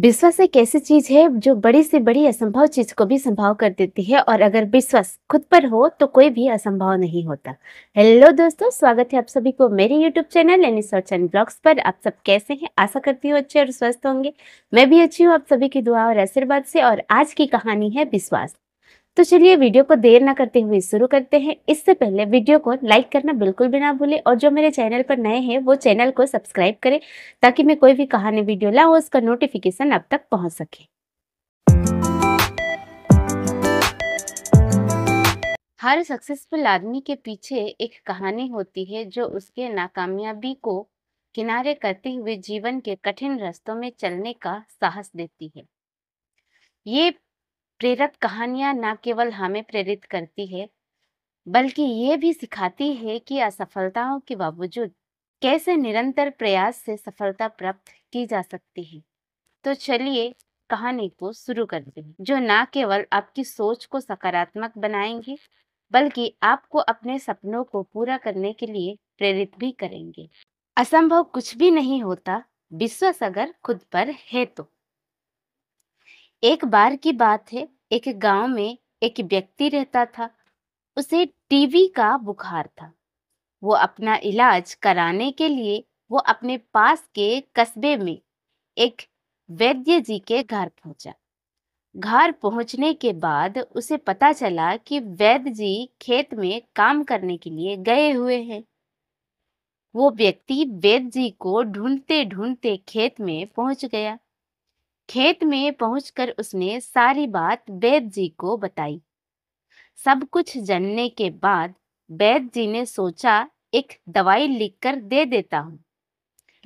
विश्वास एक ऐसी चीज है जो बड़ी से बड़ी असंभव चीज को भी संभव कर देती है और अगर विश्वास खुद पर हो तो कोई भी असंभव नहीं होता हेलो दोस्तों स्वागत है आप सभी को मेरे यूट्यूब चैनल एंड ब्लॉग्स पर आप सब कैसे हैं आशा करती हूँ अच्छे और स्वस्थ होंगे मैं भी अच्छी हूँ आप सभी की दुआ और आशीर्वाद से और आज की कहानी है विश्वास तो चलिए वीडियो को देर ना करते हुए शुरू करते हैं इससे पहले वीडियो को लाइक करना बिल्कुल भी ना भूले और जो मेरे चैनल पर नए हैं वो चैनल को सब्सक्राइब करें ताकि मैं कोई भी कहानी वीडियो लाऊँ उसका नोटिफिकेशन अब तक पहुंच सके हर सक्सेसफुल आदमी के पीछे एक कहानी होती है जो उसके नाकामयाबी को किनारे करते हुए जीवन के कठिन रास्तों में चलने का साहस देती है ये प्रेरक कहानियां न केवल हमें प्रेरित करती है बल्कि ये भी सिखाती है कि असफलताओं के बावजूद कैसे निरंतर प्रयास से सफलता प्राप्त की जा सकती है तो चलिए कहानी को शुरू करते हैं जो ना केवल आपकी सोच को सकारात्मक बनाएंगे बल्कि आपको अपने सपनों को पूरा करने के लिए प्रेरित भी करेंगे असंभव कुछ भी नहीं होता विश्वास अगर खुद पर है तो एक बार की बात है एक गांव में एक व्यक्ति रहता था उसे टीबी का बुखार था वो अपना इलाज कराने के लिए वो अपने पास के कस्बे में एक वैद्य जी के घर पहुंचा घर पहुंचने के बाद उसे पता चला कि वैद्य जी खेत में काम करने के लिए गए हुए हैं वो व्यक्ति वैद्य जी को ढूंढते ढूंढते खेत में पहुंच गया खेत में पहुंचकर उसने सारी बात वैद जी को बताई सब कुछ जानने के बाद वैद जी ने सोचा एक दवाई लिखकर दे देता हूं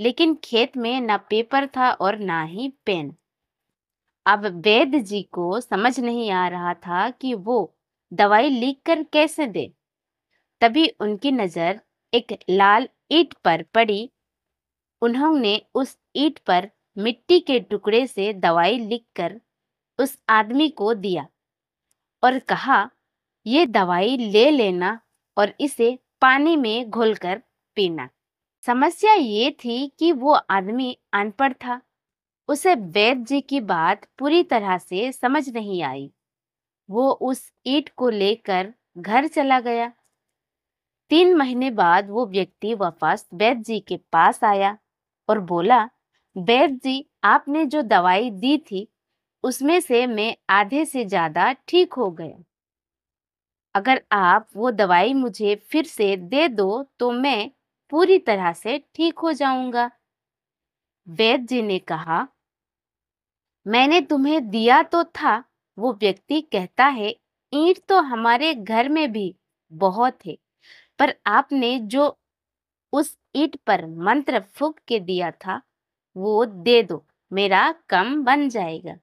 लेकिन खेत में ना पेपर था और ना ही पेन अब वैद जी को समझ नहीं आ रहा था कि वो दवाई लिख कर कैसे दे तभी उनकी नज़र एक लाल ईट पर पड़ी उन्होंने उस ईट पर मिट्टी के टुकड़े से दवाई लिखकर उस आदमी को दिया और कहा ये दवाई ले लेना और इसे पानी में घोलकर पीना समस्या ये थी कि वो आदमी अनपढ़ था उसे वैद्य जी की बात पूरी तरह से समझ नहीं आई वो उस ईट को लेकर घर चला गया तीन महीने बाद वो व्यक्ति वापस वैद्य जी के पास आया और बोला वैद जी आपने जो दवाई दी थी उसमें से मैं आधे से ज़्यादा ठीक हो गया अगर आप वो दवाई मुझे फिर से दे दो तो मैं पूरी तरह से ठीक हो जाऊंगा वैद जी ने कहा मैंने तुम्हें दिया तो था वो व्यक्ति कहता है ईंट तो हमारे घर में भी बहुत है पर आपने जो उस ईट पर मंत्र फूक के दिया था वो दे दो मेरा कम बन जाएगा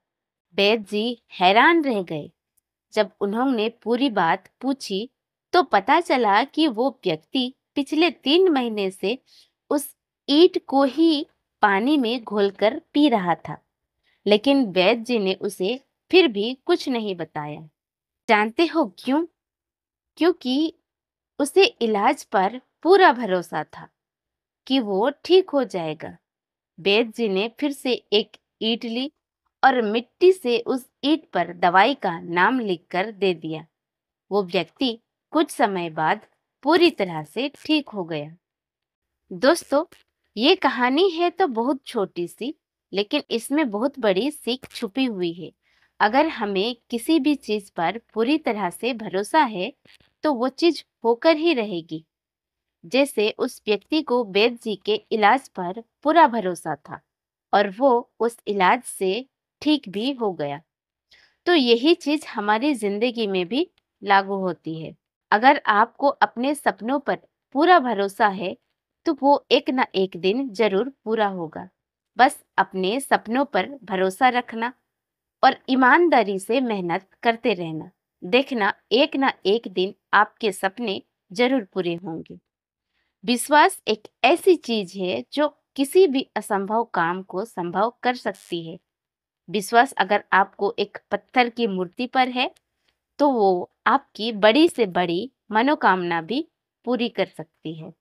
बैद जी हैरान रह गए जब उन्होंने पूरी बात पूछी तो पता चला कि वो व्यक्ति पिछले तीन महीने से उस ईट को ही पानी में घोलकर पी रहा था लेकिन बैद जी ने उसे फिर भी कुछ नहीं बताया जानते हो क्यों क्योंकि उसे इलाज पर पूरा भरोसा था कि वो ठीक हो जाएगा बेद जी ने फिर से एक ईट ली और मिट्टी से उस ईट पर दवाई का नाम लिखकर दे दिया वो व्यक्ति कुछ समय बाद पूरी तरह से ठीक हो गया दोस्तों ये कहानी है तो बहुत छोटी सी लेकिन इसमें बहुत बड़ी सीख छुपी हुई है अगर हमें किसी भी चीज़ पर पूरी तरह से भरोसा है तो वो चीज़ होकर ही रहेगी जैसे उस व्यक्ति को वेद जी के इलाज पर पूरा भरोसा था और वो उस इलाज से ठीक भी हो गया तो यही चीज हमारी जिंदगी में भी लागू होती है अगर आपको अपने सपनों पर पूरा भरोसा है तो वो एक ना एक दिन जरूर पूरा होगा बस अपने सपनों पर भरोसा रखना और ईमानदारी से मेहनत करते रहना देखना एक ना एक दिन आपके सपने जरूर पूरे होंगे विश्वास एक ऐसी चीज है जो किसी भी असंभव काम को संभव कर सकती है विश्वास अगर आपको एक पत्थर की मूर्ति पर है तो वो आपकी बड़ी से बड़ी मनोकामना भी पूरी कर सकती है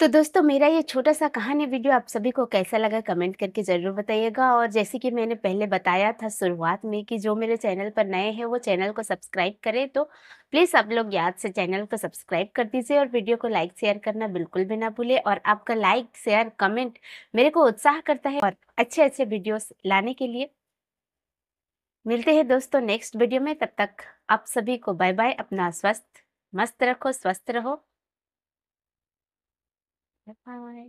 तो दोस्तों मेरा ये छोटा सा कहानी वीडियो आप सभी को कैसा लगा कमेंट करके ज़रूर बताइएगा और जैसे कि मैंने पहले बताया था शुरुआत में कि जो मेरे चैनल पर नए हैं वो चैनल को सब्सक्राइब करें तो प्लीज़ आप लोग याद से चैनल को सब्सक्राइब कर दीजिए और वीडियो को लाइक शेयर करना बिल्कुल भी ना भूलें और आपका लाइक शेयर कमेंट मेरे को उत्साह करता है और अच्छे अच्छे वीडियो लाने के लिए मिलते हैं दोस्तों नेक्स्ट वीडियो में तब तक आप सभी को बाय बाय अपना स्वस्थ मस्त रखो स्वस्थ रहो If I